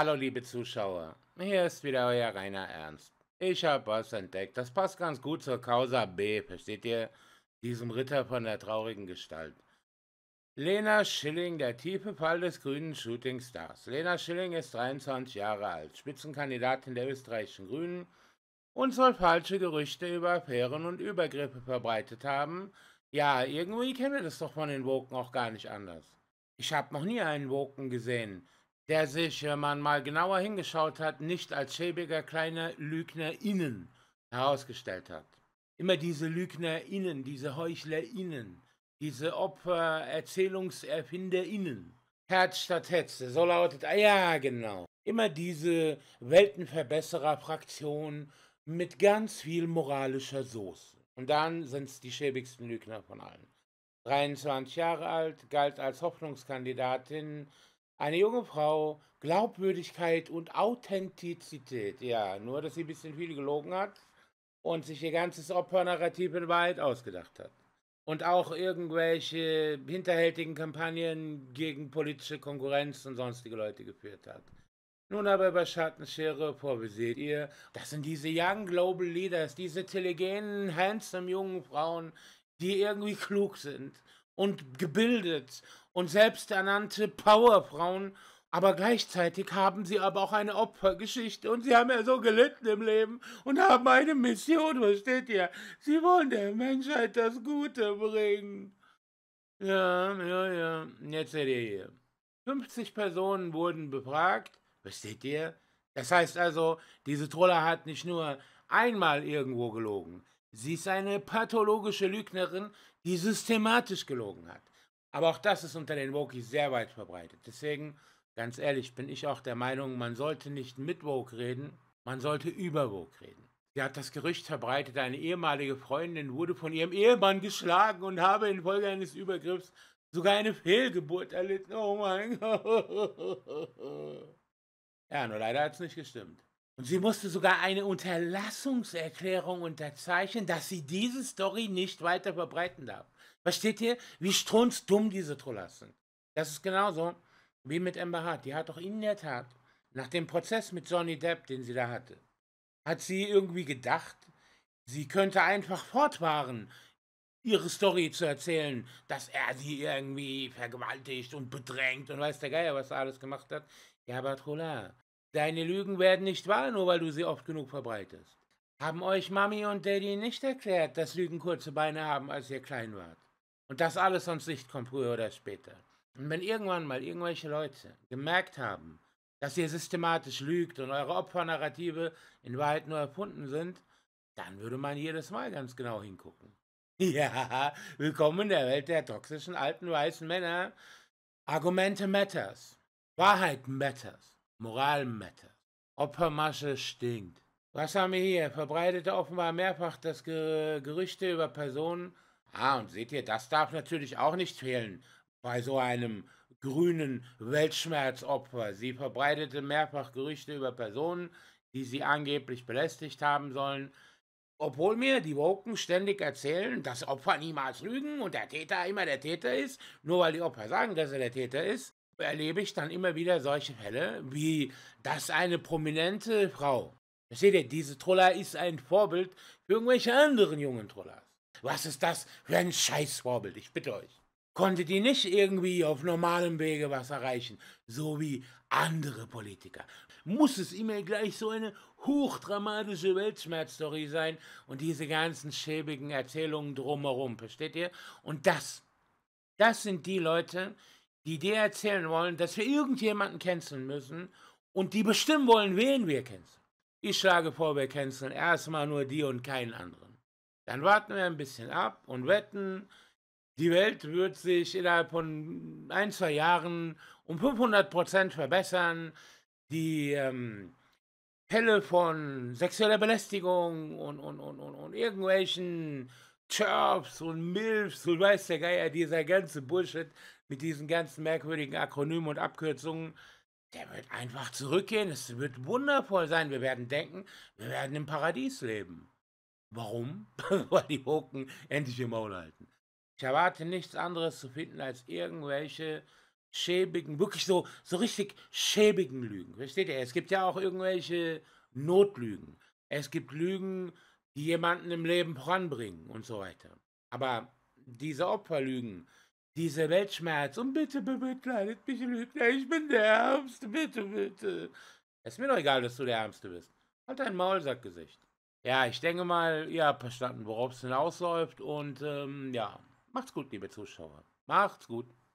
Hallo liebe Zuschauer, hier ist wieder euer Rainer Ernst. Ich habe was entdeckt, das passt ganz gut zur Causa B, versteht ihr? Diesem Ritter von der traurigen Gestalt. Lena Schilling, der tiefe Fall des grünen Shootingstars. Lena Schilling ist 23 Jahre alt, Spitzenkandidatin der österreichischen Grünen und soll falsche Gerüchte über Affären und Übergriffe verbreitet haben. Ja, irgendwie kennen wir das doch von den Woken auch gar nicht anders. Ich habe noch nie einen Woken gesehen der sich, wenn äh, man mal genauer hingeschaut hat, nicht als schäbiger kleiner Lügner innen herausgestellt hat. Immer diese Lügner innen, diese Heuchler innen, diese Opfer, innen. Herz statt Hetze, so lautet, ah ja, genau. Immer diese Weltenverbesserer-Fraktion mit ganz viel moralischer Soße. Und dann sind es die schäbigsten Lügner von allen. 23 Jahre alt, galt als Hoffnungskandidatin eine junge Frau, Glaubwürdigkeit und Authentizität. Ja, nur dass sie ein bisschen viel gelogen hat und sich ihr ganzes Opfernarrativ in Wahrheit ausgedacht hat. Und auch irgendwelche hinterhältigen Kampagnen gegen politische Konkurrenz und sonstige Leute geführt hat. Nun aber über Schattenschere vor, wie seht ihr, das sind diese Young Global Leaders, diese telegenen, handsome jungen Frauen, die irgendwie klug sind und gebildet und selbsternannte Powerfrauen, aber gleichzeitig haben sie aber auch eine Opfergeschichte und sie haben ja so gelitten im Leben und haben eine Mission, versteht ihr? Sie wollen der Menschheit das Gute bringen. Ja, ja, ja. Jetzt seht ihr hier. 50 Personen wurden befragt, versteht ihr? Das heißt also, diese Troller hat nicht nur einmal irgendwo gelogen. Sie ist eine pathologische Lügnerin, die systematisch gelogen hat. Aber auch das ist unter den Wokies sehr weit verbreitet. Deswegen, ganz ehrlich, bin ich auch der Meinung, man sollte nicht mit Woke reden, man sollte über Woke reden. Sie hat das Gerücht verbreitet, eine ehemalige Freundin wurde von ihrem Ehemann geschlagen und habe infolge eines Übergriffs sogar eine Fehlgeburt erlitten. Oh mein Gott. Ja, nur leider hat es nicht gestimmt. Und sie musste sogar eine Unterlassungserklärung unterzeichnen, dass sie diese Story nicht weiter verbreiten darf. Versteht ihr, wie strunzdumm diese Trollers sind? Das ist genauso wie mit Amber Hart. Die hat doch in der Tat, nach dem Prozess mit Johnny Depp, den sie da hatte, hat sie irgendwie gedacht, sie könnte einfach fortfahren, ihre Story zu erzählen, dass er sie irgendwie vergewaltigt und bedrängt und weiß der Geier, was er alles gemacht hat. Ja, aber Troller, Deine Lügen werden nicht wahr, nur weil du sie oft genug verbreitest. Haben euch Mami und Daddy nicht erklärt, dass Lügen kurze Beine haben, als ihr klein wart? Und dass alles sonst Licht kommt früher oder später. Und wenn irgendwann mal irgendwelche Leute gemerkt haben, dass ihr systematisch lügt und eure Opfernarrative in Wahrheit nur erfunden sind, dann würde man jedes Mal ganz genau hingucken. Ja, willkommen in der Welt der toxischen alten weißen Männer. Argumente matters. Wahrheit matters. Moral Matter. Opfermasche stinkt. Was haben wir hier? Verbreitete offenbar mehrfach das Ger Gerüchte über Personen. Ah, und seht ihr, das darf natürlich auch nicht fehlen bei so einem grünen Weltschmerzopfer. Sie verbreitete mehrfach Gerüchte über Personen, die sie angeblich belästigt haben sollen. Obwohl mir die Woken ständig erzählen, dass Opfer niemals lügen und der Täter immer der Täter ist, nur weil die Opfer sagen, dass er der Täter ist, erlebe ich dann immer wieder solche Fälle, wie dass eine prominente Frau, seht ihr, diese Troller ist ein Vorbild für irgendwelche anderen jungen Trollers. Was ist das für ein Scheißvorbild, ich bitte euch. Konnte die nicht irgendwie auf normalem Wege was erreichen, so wie andere Politiker. Muss es immer gleich so eine hochdramatische Weltschmerzstory sein und diese ganzen schäbigen Erzählungen drumherum, versteht ihr? Und das, das sind die Leute, die dir erzählen wollen, dass wir irgendjemanden canceln müssen und die bestimmen wollen, wen wir canceln. Ich schlage vor, wir canceln erstmal nur die und keinen anderen. Dann warten wir ein bisschen ab und wetten, die Welt wird sich innerhalb von ein, zwei Jahren um 500 Prozent verbessern. Die ähm, Fälle von sexueller Belästigung und, und, und, und, und irgendwelchen Chirps und MILFs und weiß der Geier, dieser ganze Bullshit mit diesen ganzen merkwürdigen Akronymen und Abkürzungen, der wird einfach zurückgehen. Es wird wundervoll sein. Wir werden denken, wir werden im Paradies leben. Warum? Weil die Hoken endlich im Maul halten. Ich erwarte nichts anderes zu finden als irgendwelche schäbigen, wirklich so, so richtig schäbigen Lügen. Versteht ihr? Es gibt ja auch irgendwelche Notlügen. Es gibt Lügen, die jemanden im Leben voranbringen und so weiter. Aber diese Opferlügen, diese Weltschmerz und bitte bemitleidet mich Lügner, ich bin der Ärmste, bitte, bitte. ist mir doch egal, dass du der Ärmste bist. Halt dein Maulsackgesicht. Ja, ich denke mal, ihr habt verstanden, worauf es hinausläuft und ähm, ja, macht's gut, liebe Zuschauer. Macht's gut.